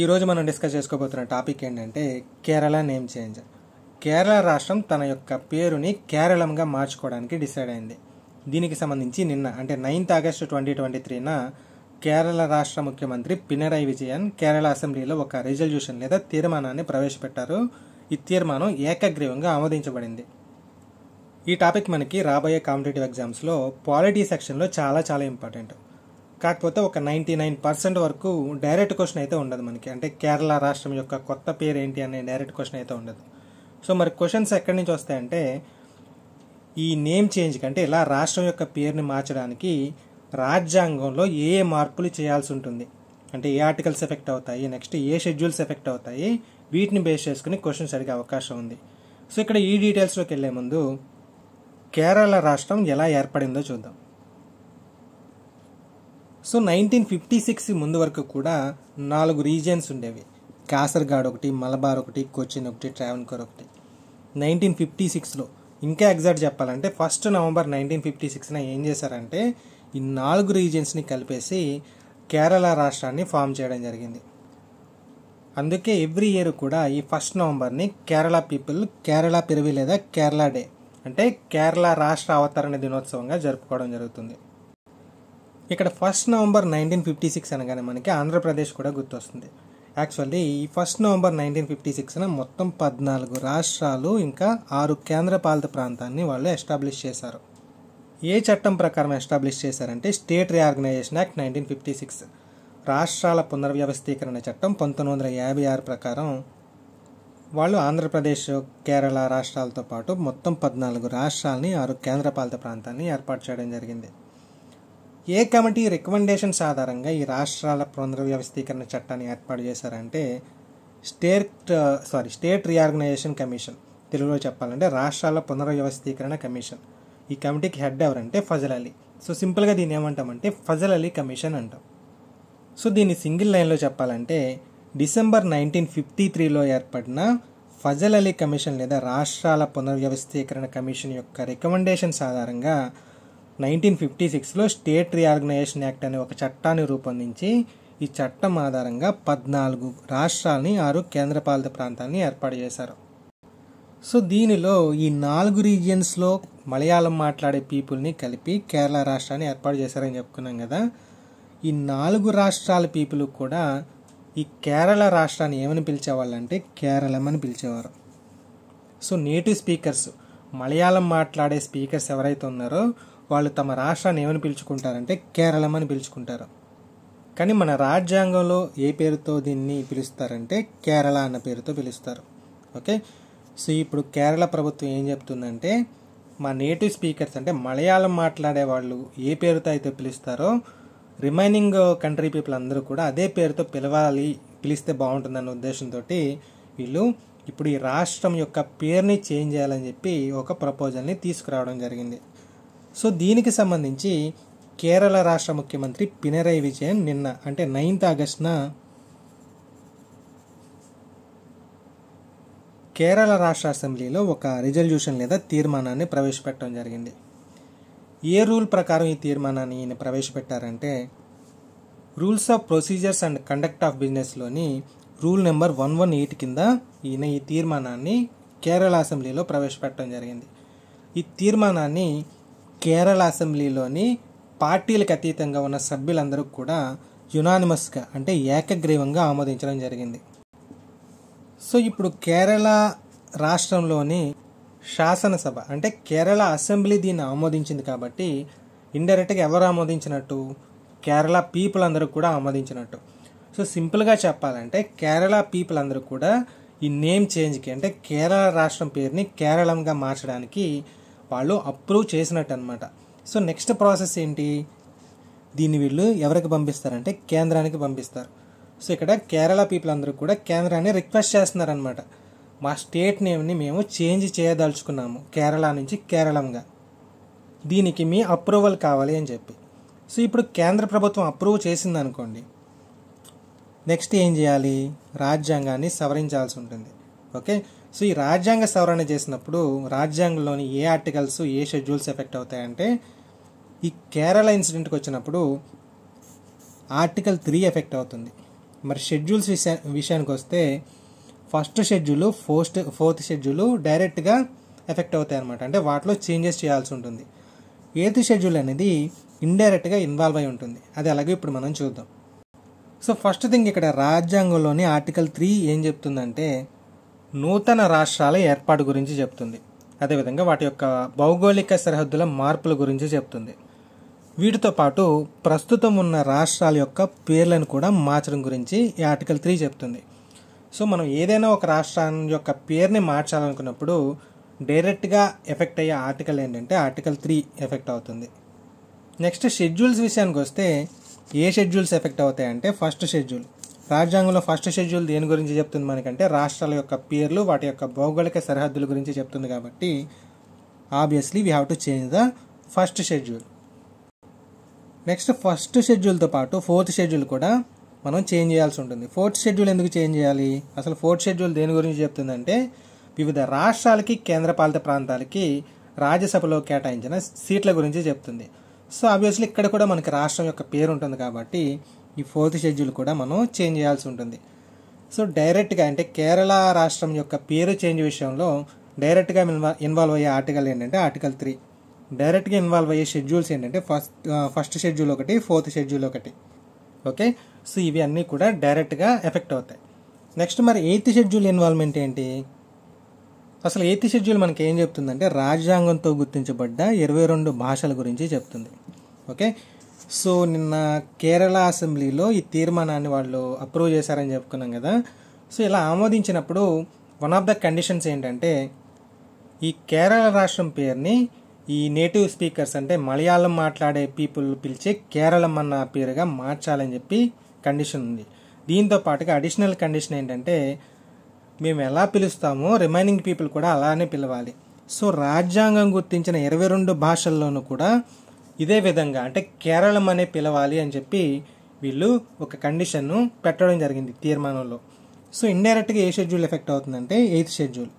ఈరోజు మనం discuss చేసుకోబోతున్న topic ఏంటంటే కేరళ నేమ్ చేంజ్ కేరళ రాష్ట్రం తన యొక్క పేరుని కేరళంగా మార్చుకోవడానికి డిసైడ్ అయింది దీనికి సంబంధించి నిన్న అంటే నైన్త్ ఆగస్టు ట్వంటీ ట్వంటీ త్రీన కేరళ రాష్ట్ర ముఖ్యమంత్రి పినరాయి విజయన్ కేరళ అసెంబ్లీలో ఒక రిజల్యూషన్ లేదా తీర్మానాన్ని ప్రవేశపెట్టారు ఈ తీర్మానం ఏకగ్రీవంగా ఆమోదించబడింది ఈ టాపిక్ మనకి రాబోయే కాంపిటేటివ్ ఎగ్జామ్స్లో పాలిటీ సెక్షన్లో చాలా చాలా ఇంపార్టెంట్ కాకపోతే ఒక నైంటీ నైన్ పర్సెంట్ వరకు డైరెక్ట్ క్వశ్చన్ అయితే ఉండదు మనకి అంటే కేరళ రాష్ట్రం యొక్క కొత్త పేరు ఏంటి అనే డైరెక్ట్ క్వశ్చన్ అయితే ఉండదు సో మరి క్వశ్చన్స్ ఎక్కడి నుంచి వస్తాయంటే ఈ నేమ్ చేంజ్ కంటే ఇలా రాష్ట్రం యొక్క పేరుని మార్చడానికి రాజ్యాంగంలో ఏ ఏ మార్పులు చేయాల్సి ఉంటుంది అంటే ఏ ఆర్టికల్స్ ఎఫెక్ట్ అవుతాయి నెక్స్ట్ ఏ షెడ్యూల్స్ ఎఫెక్ట్ అవుతాయి వీటిని బేస్ చేసుకుని క్వశ్చన్స్ అడిగే అవకాశం ఉంది సో ఇక్కడ ఈ డీటెయిల్స్లోకి వెళ్ళే ముందు కేరళ రాష్ట్రం ఎలా ఏర్పడిందో చూద్దాం సో నైన్టీన్ ఫిఫ్టీ సిక్స్ ముందు వరకు కూడా నాలుగు రీజియన్స్ ఉండేవి కాసర్గాడ్ ఒకటి మలబార్ ఒకటి కొచ్చిన్ ఒకటి ట్రావెన్కర్ ఒకటి నైన్టీన్ ఫిఫ్టీ సిక్స్లో ఇంకా ఎగ్జాక్ట్ చెప్పాలంటే ఫస్ట్ నవంబర్ నైన్టీన్ ఫిఫ్టీ సిక్స్న ఏం చేశారంటే ఈ నాలుగు రీజియన్స్ని కలిపేసి కేరళ రాష్ట్రాన్ని ఫామ్ చేయడం జరిగింది అందుకే ఎవ్రీ ఇయర్ కూడా ఈ ఫస్ట్ నవంబర్ని కేరళ పీపుల్ కేరళ పిరివి లేదా కేరళ డే అంటే కేరళ రాష్ట్ర అవతరణ దినోత్సవంగా జరుపుకోవడం జరుగుతుంది ఇక్కడ first November nineteen fifty six అనగానే మనకి ఆంధ్రప్రదేశ్ కూడా గుర్తొస్తుంది యాక్చువల్లీ ఈ ఫస్ట్ నవంబర్ నైన్టీన్ ఫిఫ్టీ సిక్స్న మొత్తం పద్నాలుగు రాష్ట్రాలు ఇంకా ఆరు కేంద్రపాలిత ప్రాంతాన్ని వాళ్ళు ఎస్టాబ్లిష్ చేశారు ఏ చట్టం ప్రకారం ఎస్టాబ్లిష్ చేశారంటే state reorganisation act nineteen fifty six రాష్ట్రాల పునర్వ్యవస్థీకరణ చట్టం పంతొమ్మిది వందల యాభై ఆరు ప్రకారం వాళ్ళు ఆంధ్రప్రదేశ్ కేరళ రాష్ట్రాలతో పాటు మొత్తం పద్నాలుగు రాష్ట్రాలని ఆరు కేంద్రపాలిత ప్రాంతాన్ని ఏర్పాటు చేయడం జరిగింది ఏ కమిటీ రికమెండేషన్స్ ఆధారంగా ఈ రాష్ట్రాల పునర్వ్యవస్థీకరణ చట్టాన్ని ఏర్పాటు చేశారంటే state sorry state reorganisation commission తెలుగులో చెప్పాలంటే రాష్ట్రాల పునర్వ్యవస్థీకరణ కమిషన్ ఈ కమిటీకి హెడ్ ఎవరంటే ఫజల్ అలీ సో సింపుల్గా దీన్ని ఏమంటామంటే ఫజల్ అలీ కమిషన్ అంటాం సో దీన్ని సింగిల్ లైన్లో చెప్పాలంటే డిసెంబర్ నైన్టీన్ ఫిఫ్టీ త్రీలో ఏర్పడిన ఫజల్ అలీ కమిషన్ లేదా రాష్ట్రాల పునర్వ్యవస్థీకరణ కమిషన్ యొక్క రికమెండేషన్స్ ఆధారంగా నైన్టీన్ ఫిఫ్టీ సిక్స్లో స్టేట్ రీఆర్గనైజేషన్ యాక్ట్ అనే ఒక చట్టాన్ని రూపొందించి ఈ చట్టం ఆధారంగా పద్నాలుగు రాష్ట్రాలని ఆరు కేంద్రపాలిత ప్రాంతాలని ఏర్పాటు చేశారు సో దీనిలో ఈ నాలుగు రీజియన్స్లో మలయాళం మాట్లాడే పీపుల్ని కలిపి కేరళ రాష్ట్రాన్ని ఏర్పాటు చేశారని చెప్పుకున్నాం కదా ఈ నాలుగు రాష్ట్రాల పీపుల్ కూడా ఈ కేరళ రాష్ట్రాన్ని ఏమని పిలిచేవాళ్ళంటే కేరళం అని పిలిచేవారు సో నేటివ్ స్పీకర్స్ మలయాళం మాట్లాడే స్పీకర్స్ ఎవరైతే ఉన్నారో వాళ్ళు తమ రాష్ట్రాన్ని ఏమని పిలుచుకుంటారంటే కేరళం అని పిలుచుకుంటారు కానీ మన రాజ్యాంగంలో ఏ పేరుతో దీన్ని పిలుస్తారంటే కేరళ అన్న పేరుతో పిలుస్తారు ఓకే సో ఇప్పుడు కేరళ ప్రభుత్వం ఏం చెప్తుందంటే మా నేటివ్ స్పీకర్స్ అంటే మలయాళం మాట్లాడే వాళ్ళు ఏ పేరుతో అయితే పిలుస్తారో రిమైనింగ్ కంట్రీ పీపుల్ అందరూ కూడా అదే పేరుతో పిలవాలి పిలిస్తే బాగుంటుందన్న ఉద్దేశంతో వీళ్ళు ఇప్పుడు ఈ రాష్ట్రం యొక్క పేరుని చేంజ్ చేయాలని చెప్పి ఒక ప్రపోజల్ని తీసుకురావడం జరిగింది సో దీనికి సంబంధించి కేరళ రాష్ట్ర ముఖ్యమంత్రి పినరై విజయన్ నిన్న అంటే నైన్త్ ఆగస్టున కేరళ రాష్ట్ర అసెంబ్లీలో ఒక రిజల్యూషన్ లేదా తీర్మానాన్ని ప్రవేశపెట్టడం జరిగింది ఏ రూల్ ప్రకారం ఈ తీర్మానాన్ని ఈయన ప్రవేశపెట్టారంటే rules of procedures and conduct of బిజినెస్లోని rule number one one eight కింద ఈయన ఈ తీర్మానాన్ని కేరళ అసెంబ్లీలో ప్రవేశపెట్టడం జరిగింది ఈ తీర్మానాన్ని కేరళ అసెంబ్లీలోని పార్టీలకు అతీతంగా ఉన్న సభ్యులందరూ కూడా యునానిమస్గా అంటే ఏకగ్రీవంగా ఆమోదించడం జరిగింది సో ఇప్పుడు కేరళ రాష్ట్రంలోని శాసనసభ అంటే కేరళ అసెంబ్లీ దీన్ని ఆమోదించింది కాబట్టి ఇండైరెక్ట్గా ఎవరు ఆమోదించినట్టు కేరళ పీపుల్ అందరూ కూడా ఆమోదించినట్టు సో సింపుల్గా చెప్పాలంటే కేరళ పీపుల్ అందరూ కూడా ఈ నేమ్ చేంజ్కి అంటే కేరళ రాష్ట్రం పేరుని కేరళంగా మార్చడానికి వాళ్ళు అప్రూవ్ చేసినట్టు అనమాట సో నెక్స్ట్ ప్రాసెస్ ఏంటి దీన్ని వీళ్ళు ఎవరికి పంపిస్తారంటే కేంద్రానికి పంపిస్తారు సో ఇక్కడ కేరళ పీపుల్ అందరూ కూడా కేంద్రాన్ని రిక్వెస్ట్ చేస్తున్నారనమాట మా స్టేట్ నేమ్ని మేము చేంజ్ చేయదలుచుకున్నాము కేరళ నుంచి కేరళంగా దీనికి మీ అప్రూవల్ కావాలి అని చెప్పి సో ఇప్పుడు కేంద్ర ప్రభుత్వం అప్రూవ్ చేసింది అనుకోండి నెక్స్ట్ ఏం చేయాలి రాజ్యాంగాన్ని సవరించాల్సి ఉంటుంది ఓకే సో ఈ రాజ్యాంగ సవరణ చేసినప్పుడు రాజ్యాంగంలోని ఏ ఆర్టికల్స్ ఏ షెడ్యూల్స్ ఎఫెక్ట్ అవుతాయంటే ఈ కేరళ ఇన్సిడెంట్కి వచ్చినప్పుడు ఆర్టికల్ త్రీ ఎఫెక్ట్ అవుతుంది మరి షెడ్యూల్స్ విషయా విషయానికి వస్తే first schedule fourth fourth schedule డైరెక్ట్గా ఎఫెక్ట్ అవుతాయి అనమాట అంటే వాటిలో చేంజెస్ చేయాల్సి ఉంటుంది ఎయిత్ షెడ్యూల్ అనేది ఇండైరెక్ట్గా ఇన్వాల్వ్ అయి ఉంటుంది అది అలాగే ఇప్పుడు మనం చూద్దాం సో ఫస్ట్ థింగ్ ఇక్కడ రాజ్యాంగంలోని ఆర్టికల్ త్రీ ఏం చెప్తుందంటే నూతన రాష్ట్రాల ఏర్పాటు గురించి చెప్తుంది అదేవిధంగా వాటి యొక్క భౌగోళిక సరిహద్దుల మార్పుల గురించి చెప్తుంది వీటితో పాటు ప్రస్తుతం ఉన్న రాష్ట్రాల యొక్క పేర్లను కూడా మార్చడం గురించి ఈ ఆర్టికల్ త్రీ చెప్తుంది సో మనం ఏదైనా ఒక రాష్ట్రం యొక్క పేరుని మార్చాలనుకున్నప్పుడు డైరెక్ట్గా ఎఫెక్ట్ అయ్యే ఆర్టికల్ ఏంటంటే ఆర్టికల్ త్రీ ఎఫెక్ట్ అవుతుంది నెక్స్ట్ షెడ్యూల్స్ విషయానికి వస్తే ఏ షెడ్యూల్స్ ఎఫెక్ట్ అవుతాయంటే ఫస్ట్ షెడ్యూల్ రాజ్యాంగంలో ఫస్ట్ షెడ్యూల్ దేని గురించి చెప్తుంది మనకంటే రాష్ట్రాల యొక్క పేర్లు వాటి యొక్క భౌగోళిక సరిహద్దుల గురించి చెప్తుంది కాబట్టి obviously we have to change the first schedule next first షెడ్యూల్తో పాటు ఫోర్త్ షెడ్యూల్ కూడా మనం చేంజ్ చేయాల్సి ఉంటుంది ఫోర్త్ షెడ్యూల్ ఎందుకు చేంజ్ చేయాలి అసలు ఫోర్త్ షెడ్యూల్ దేని గురించి చెప్తుందంటే వివిధ రాష్ట్రాలకి కేంద్రపాలిత ప్రాంతాలకి రాజ్యసభలో కేటాయించిన సీట్ల గురించి చెప్తుంది సో ఆబ్వియస్లీ ఇక్కడ కూడా మనకి రాష్ట్రం యొక్క పేరు ఉంటుంది కాబట్టి ఈ ఫోర్త్ షెడ్యూల్ కూడా మనం చేంజ్ చేయాల్సి ఉంటుంది సో డైరెక్ట్గా అంటే కేరళ రాష్ట్రం యొక్క పేరు చేంజ్ విషయంలో డైరెక్ట్గా ఇన్వాల్వ్ అయ్యే ఆర్టికల్ ఏంటంటే ఆర్టికల్ త్రీ డైరెక్ట్గా ఇన్వాల్వ్ అయ్యే షెడ్యూల్స్ ఏంటంటే ఫస్ట్ ఫస్ట్ షెడ్యూల్ ఒకటి ఫోర్త్ షెడ్యూల్ ఒకటి ఓకే సో ఇవి అన్నీ కూడా డైరెక్ట్గా ఎఫెక్ట్ అవుతాయి నెక్స్ట్ మరి ఎయిత్ షెడ్యూల్ ఇన్వాల్వ్మెంట్ ఏంటి అసలు ఎయిత్ షెడ్యూల్ మనకి ఏం చెప్తుందంటే రాజ్యాంగంతో గుర్తించబడ్డ ఇరవై రెండు భాషల గురించి చెప్తుంది ఓకే సో నిన్న కేరళ అసెంబ్లీలో ఈ తీర్మానాన్ని వాళ్ళు అప్రూవ్ చేశారని చెప్పుకున్నాం కదా సో ఇలా ఆమోదించినప్పుడు వన్ ఆఫ్ ద కండిషన్స్ ఏంటంటే ఈ కేరళ రాష్ట్రం పేరుని ఈ నేటివ్ స్పీకర్స్ అంటే మలయాళం మాట్లాడే పీపుల్ పిలిచే కేరళం అన్న పేరుగా మార్చాలని చెప్పి కండిషన్ ఉంది దీంతో పాటుగా అడిషనల్ కండిషన్ ఏంటంటే మేము ఎలా పిలుస్తామో రిమైనింగ్ పీపుల్ కూడా అలానే పిలవాలి సో రాజ్యాంగం గుర్తించిన ఇరవై రెండు భాషల్లోనూ కూడా ఇదే విధంగా అంటే కేరళం అనే పిలవాలి అని చెప్పి వీళ్ళు ఒక కండిషన్ను పెట్టడం జరిగింది తీర్మానంలో సో ఇండైరెక్ట్గా ఏ షెడ్యూల్ ఎఫెక్ట్ అవుతుందంటే eighth schedule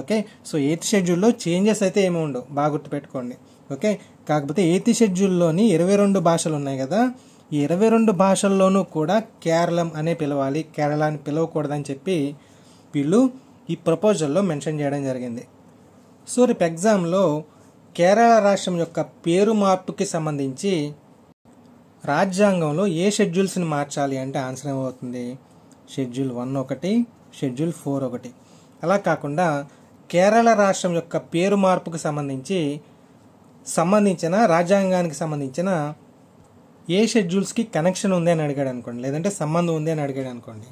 okay so eighth షెడ్యూల్లో చేంజెస్ అయితే ఏమి ఉండవు బాగా గుర్తుపెట్టుకోండి ఓకే కాకపోతే ఎయిత్ షెడ్యూల్లోని ఇరవై రెండు భాషలు ఉన్నాయి కదా ఈ ఇరవై రెండు భాషల్లోనూ కూడా కేరళం అనే పిలవాలి కేరళ అని పిలవకూడదని చెప్పి వీళ్ళు ఈ ప్రపోజల్లో మెన్షన్ చేయడం జరిగింది సో రేపు ఎగ్జామ్లో కేరళ రాష్ట్రం యొక్క పేరు మార్పుకి సంబంధించి రాజ్యాంగంలో ఏ షెడ్యూల్స్ని మార్చాలి అంటే ఆన్సర్ ఏమవుతుంది షెడ్యూల్ వన్ ఒకటి షెడ్యూల్ ఫోర్ ఒకటి అలా కాకుండా కేరళ రాష్ట్రం యొక్క పేరు మార్పుకు సంబంధించి సంబంధించిన రాజ్యాంగానికి సంబంధించిన ఏ షెడ్యూల్స్కి కనెక్షన్ ఉంది అని అడిగాడు అనుకోండి లేదంటే సంబంధం ఉంది అని అడిగాడు అనుకోండి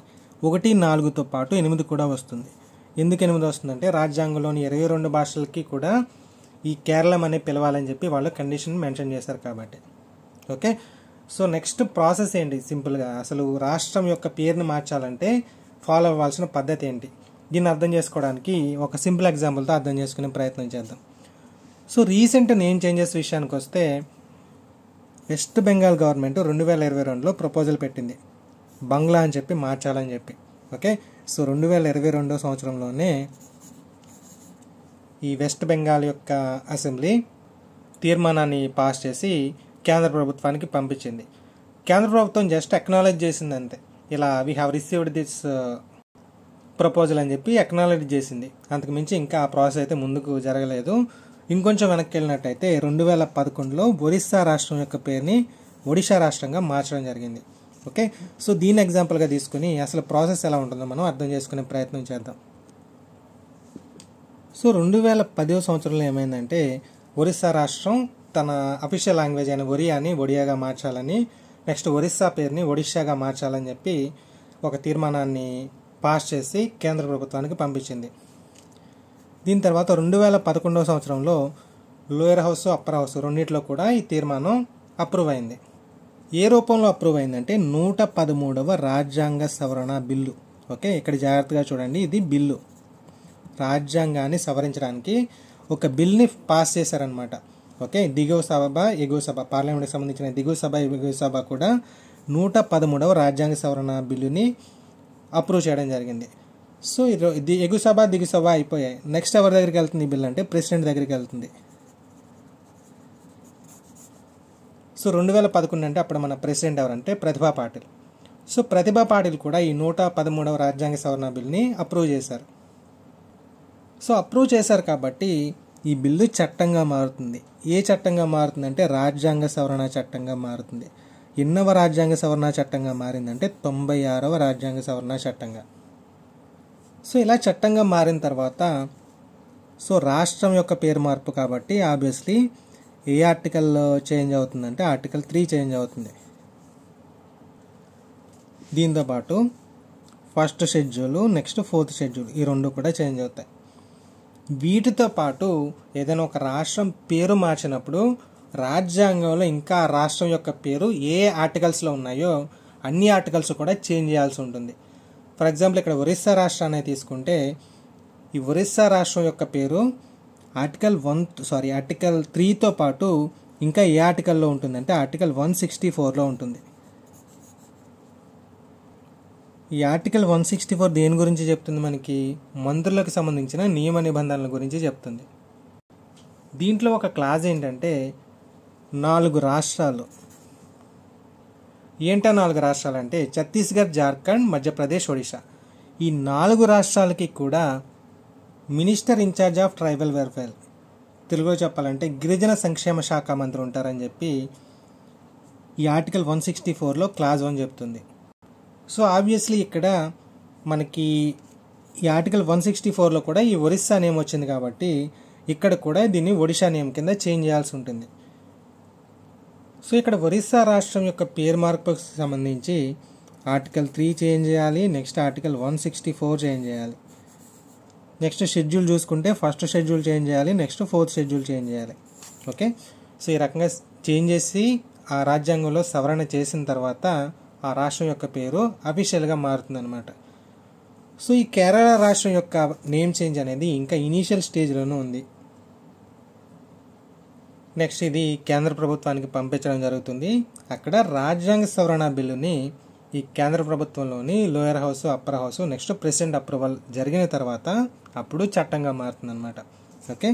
ఒకటి నాలుగుతో పాటు ఎనిమిది కూడా వస్తుంది ఎందుకు ఎనిమిది వస్తుందంటే రాజ్యాంగంలోని ఇరవై రెండు భాషలకి కూడా ఈ కేరళం అనే పిలవాలని చెప్పి వాళ్ళు కండిషన్ మెన్షన్ చేశారు కాబట్టి ఓకే సో నెక్స్ట్ ప్రాసెస్ ఏంటి సింపుల్గా అసలు రాష్ట్రం యొక్క పేరుని మార్చాలంటే ఫాలో అవ్వాల్సిన పద్ధతి ఏంటి దీన్ని అర్థం చేసుకోవడానికి ఒక సింపుల్ ఎగ్జాంపుల్తో అర్థం చేసుకునే ప్రయత్నం చేద్దాం సో రీసెంట్ నేమ్ చేంజెస్ విషయానికి వస్తే వెస్ట్ బెంగాల్ గవర్నమెంట్ రెండు వేల ఇరవై రెండులో ప్రపోజల్ పెట్టింది బంగ్లా అని చెప్పి మార్చాలని చెప్పి ఓకే సో రెండు వేల ఇరవై రెండో సంవత్సరంలోనే ఈ వెస్ట్ బెంగాల్ యొక్క అసెంబ్లీ తీర్మానాన్ని పాస్ చేసి కేంద్ర ప్రభుత్వానికి పంపించింది కేంద్ర ప్రభుత్వం జస్ట్ అక్నాలెడ్జ్ చేసింది అంతే ఇలా we have received this proposal అని చెప్పి ఎక్నాలెడ్జ్ చేసింది అంతకుమించి ఇంకా ఆ ప్రాసెస్ అయితే ముందుకు జరగలేదు ఇంకొంచెం వెనక్కి వెళ్ళినట్టయితే రెండు వేల పదకొండులో ఒరిస్సా రాష్ట్రం యొక్క పేరుని ఒడిషా రాష్ట్రంగా మార్చడం జరిగింది ఓకే సో దీని ఎగ్జాంపుల్గా తీసుకుని అసలు ప్రాసెస్ ఎలా ఉంటుందో మనం అర్థం చేసుకునే ప్రయత్నం చేద్దాం సో రెండు వేల పదో సంవత్సరంలో ఏమైందంటే ఒరిస్సా రాష్ట్రం తన అఫీషియల్ లాంగ్వేజ్ అయిన ఒరియాని ఒడియాగా మార్చాలని నెక్స్ట్ ఒరిస్సా పేరుని ఒడిషాగా మార్చాలని చెప్పి ఒక తీర్మానాన్ని పాస్ చేసి కేంద్ర ప్రభుత్వానికి పంపించింది దీని తర్వాత రెండు వేల పదకొండవ సంవత్సరంలో లోయర్ హౌస్ అప్పర్ హౌస్ రెండింటిలో కూడా ఈ తీర్మానం అప్రూవ్ అయింది ఏ రూపంలో అప్రూవ్ అయిందంటే నూట పదమూడవ రాజ్యాంగ సవరణ బిల్లు ఓకే ఇక్కడ జాగ్రత్తగా చూడండి ఇది బిల్లు రాజ్యాంగాన్ని సవరించడానికి ఒక బిల్ని పాస్ చేశారనమాట ఓకే దిగువ సభ ఎగువ సభ పార్లమెంట్కి సంబంధించిన దిగువ సభ ఎగువ సభ కూడా నూట పదమూడవ రాజ్యాంగ సవరణ బిల్లుని అప్రూవ్ చేయడం జరిగింది సో ఇది ఎగువ సభ దిగు సభ అయిపోయాయి నెక్స్ట్ ఎవరి దగ్గరికి వెళ్తుంది ఈ బిల్ అంటే ప్రెసిడెంట్ దగ్గరికి వెళ్తుంది సో రెండు వేల పదకొండు అంటే అప్పుడు మన ప్రెసిడెంట్ ఎవరంటే ప్రతిభా పాటిల్ సో ప్రతిభా పాటిల్ కూడా ఈ నూట పదమూడవ రాజ్యాంగ సవరణ బిల్ని అప్రూవ్ చేశారు సో అప్రూవ్ చేశారు కాబట్టి ఈ బిల్లు చట్టంగా మారుతుంది ఏ చట్టంగా మారుతుందంటే రాజ్యాంగ సవరణ చట్టంగా మారుతుంది ఎన్నవ రాజ్యాంగ సవరణ చట్టంగా మారిందంటే తొంభై ఆరవ రాజ్యాంగ సవరణ చట్టంగా సో ఇలా చట్టంగా మారిన తర్వాత సో రాష్ట్రం యొక్క పేరు మార్పు కాబట్టి ఆబ్వియస్లీ ఏ ఆర్టికల్ చేంజ్ అవుతుందంటే ఆర్టికల్ త్రీ చేంజ్ అవుతుంది దీంతోపాటు first schedule next fourth schedule ఈ రెండు కూడా చేంజ్ అవుతాయి వీటితో పాటు ఏదైనా ఒక రాష్ట్రం పేరు మార్చినప్పుడు రాజ్యాంగంలో ఇంకా రాష్ట్రం యొక్క పేరు ఏ ఆర్టికల్స్లో ఉన్నాయో అన్ని ఆర్టికల్స్ కూడా చేంజ్ చేయాల్సి ఉంటుంది ఫర్ ఎగ్జాంపుల్ ఇక్కడ ఒరిస్సా రాష్ట్రాన్ని తీసుకుంటే ఈ ఒరిస్సా రాష్ట్రం యొక్క పేరు ఆర్టికల్ వన్ సారీ ఆర్టికల్ త్రీతో పాటు ఇంకా ఏ ఆర్టికల్లో ఉంటుందంటే ఆర్టికల్ వన్ సిక్స్టీ ఫోర్లో ఉంటుంది ఈ ఆర్టికల్ వన్ సిక్స్టీ ఫోర్ దేని గురించి చెప్తుంది మనకి మంత్రులకు సంబంధించిన నియమ నిబంధనల గురించి చెప్తుంది దీంట్లో ఒక క్లాజ్ ఏంటంటే నాలుగు రాష్ట్రాలు ఏంట నాలుగు రాష్ట్రాలు అంటే ఛత్తీస్గఢ్ జార్ఖండ్ మధ్యప్రదేశ్ ఒడిశా ఈ నాలుగు రాష్ట్రాలకి కూడా minister in charge of tribal welfare తెలుగులో చెప్పాలంటే గిరిజన సంక్షేమ శాఖ మంత్రి ఉంటారని చెప్పి ఈ ఆర్టికల్ వన్ సిక్స్టీ ఫోర్లో క్లాజ్ వన్ చెప్తుంది సో ఆబ్వియస్లీ ఇక్కడ మనకి ఈ ఆర్టికల్ వన్ సిక్స్టీ ఫోర్లో కూడా ఈ ఒరిస్సా నేమ్ వచ్చింది కాబట్టి ఇక్కడ కూడా దీన్ని ఒడిషా నేమ్ కింద చేంజ్ చేయాల్సి ఉంటుంది సో ఇక్కడ ఒరిస్సా రాష్ట్రం యొక్క పేరు మార్పుకు సంబంధించి ఆర్టికల్ త్రీ చేంజ్ చేయాలి next article one sixty four change చేయాలి నెక్స్ట్ షెడ్యూల్ చూసుకుంటే ఫస్ట్ షెడ్యూల్ చేంజ్ చేయాలి నెక్స్ట్ ఫోర్త్ షెడ్యూల్ చేంజ్ చేయాలి ఓకే సో ఈ రకంగా చేంజ్ చేసి ఆ రాజ్యాంగంలో సవరణ చేసిన తర్వాత ఆ రాష్ట్రం యొక్క పేరు అఫీషియల్గా అనమాట సో ఈ కేరళ రాష్ట్రం యొక్క నేమ్ చేంజ్ అనేది ఇంకా ఇనీషియల్ స్టేజ్లోనే ఉంది నెక్స్ట్ ఇది కేంద్ర ప్రభుత్వానికి పంపించడం జరుగుతుంది అక్కడ రాజ్యాంగ సవరణ బిల్లుని ఈ కేంద్ర ప్రభుత్వంలోని lower house upper house next president approval జరిగిన తర్వాత అప్పుడు చట్టంగా అనమాట ఓకే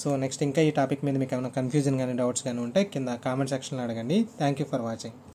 సో నెక్స్ట్ ఇంకా ఈ టాపిక్ మీద మీకు ఏమైనా కన్ఫ్యూజన్ కానీ డౌట్స్ కానీ ఉంటే కింద కామెంట్ సెక్షన్లో అడగండి థ్యాంక్ యూ ఫర్ వాచింగ్